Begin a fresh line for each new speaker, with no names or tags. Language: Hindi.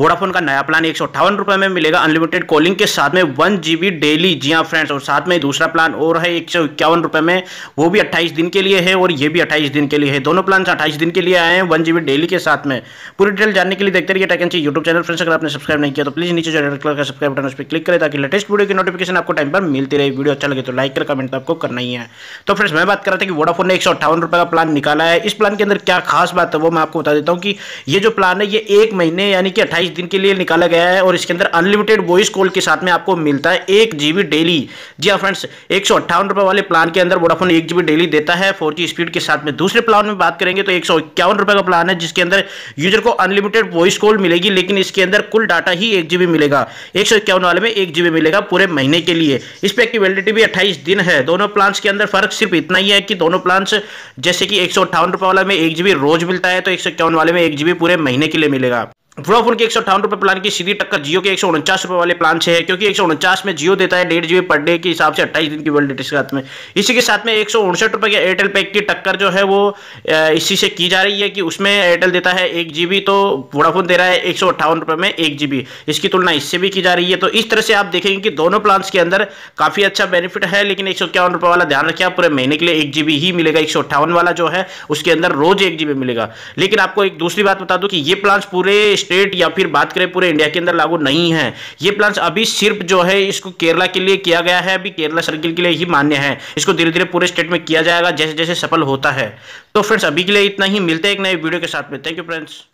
वोडाफोन का नया प्लान एक रुपए में मिलेगा अनलिमिटेड कॉलिंग के साथ में वन जीबी डेली जी हाँ फ्रेंड्स और साथ में दूसरा प्लान और है एक रुपए में वो भी 28 दिन के लिए है और ये भी 28 दिन के लिए है दोनों प्लान 28 दिन के लिए आए हैं वन जीबी डेली के साथ में पूरी डिटेल जानने के लिए देखते रहिए टेकन एनसी यूट्यूब चैनल फ्रेंड्स अगर आपने सब्सक्राइब नहीं किया तो प्लीज नीचे जो का सब्सक्राइब बटन उस पर क्लिक करें ताकि लेटेस्ट वीडियो की नोटिफिकेशन आपको टाइम पर मिलती रही वीडियो अच्छा लगे तो लाइक कर कमेंट आपको करना ही है तो फ्रेंड्स मैं बात कर रहा था कि वोडाफोन ने एक का प्लान निकाला है इस प्लान के अंदर क्या खास बात है वो मैं आपको बता देता हूँ कि ये जो प्लान है ये एक महीने यानी कि अट्ठाईस तीस दिन के लिए निकाला गया है और इसके अंदर अनलिमिटेड वॉइस कॉल के साथ में आपको मिलता है एक जीबी डेली जी हाँ फ्रेंड्स एक सौ अट्ठावन रुपए वाले प्लान के अंदर वोडाफोन एक जीबी डेली देता है फोर जी स्पीड के साथ में दूसरे प्लान में बात करेंगे तो एक सौ इक्यावन रुपये का प्लान है जिसके अंदर यूजर को अनलिमिटेड वॉइस कॉल मिलेगी लेकिन इसके अंदर कुल डाटा ही एक जीबी मिलेगा एक सौ इक्यावन वाले में एक जीबी मिलेगा पूरे महीने के लिए इस पैक की वैलिडिटी भी अट्ठाईस दिन है दोनों प्लान के अंदर फर्क सिर्फ इतना ही है कि दोनों प्लान जैसे कि एक सौ वाला में एक जीबी रोज मिलता है तो एक सौ वाले में एक जीबी पूरे महीने के लिए मिलेगा वोडाफोन के एक सौ अठावन रुपये प्लान की सीधी टक्कर जियो के एक सौ उनचास रुपए वाले प्लान से है क्योंकि एक सौ उनचास में जियो देता है डेढ़ जीबी पर डे के हिसाब से अट्ठाईस दिन की वैलिडिटी के साथ में इसी के साथ में एक सौ उनसठ रुपए के एयरटेल पैक की टक्कर जो है वो इसी से की जा रही है कि उसमें एयरटेल देता है एक जीबी तो वोडाफोन दे रहा है एक सौ अट्ठावन रुपए में एक जीबी इसकी तुलना इससे भी की जा रही है तो इस तरह से आप देखेंगे कि दोनों प्लान्स के अंदर काफ़ी अच्छा बेनिफिट है लेकिन एक सौ इक्यावन रुपए वाला ध्यान रखिए पूरे महीने के लिए एक जीबी ही मिलेगा एक सौ अट्ठावन वाला जो है उसके अंदर रोज एक जीबी मिलेगा लेकिन आपको एक दूसरी बात बता दू कि ये प्लान पूरे स्टेट या फिर बात करें पूरे इंडिया के अंदर लागू नहीं है ये प्लान अभी सिर्फ जो है इसको केरला के लिए किया गया है अभी केरला सर्किल के लिए ही मान्य है इसको धीरे धीरे पूरे स्टेट में किया जाएगा जैसे जैसे सफल होता है तो फ्रेंड्स अभी के लिए इतना ही मिलते हैं एक नए वीडियो के साथ में थैंक यू फ्रेंड्स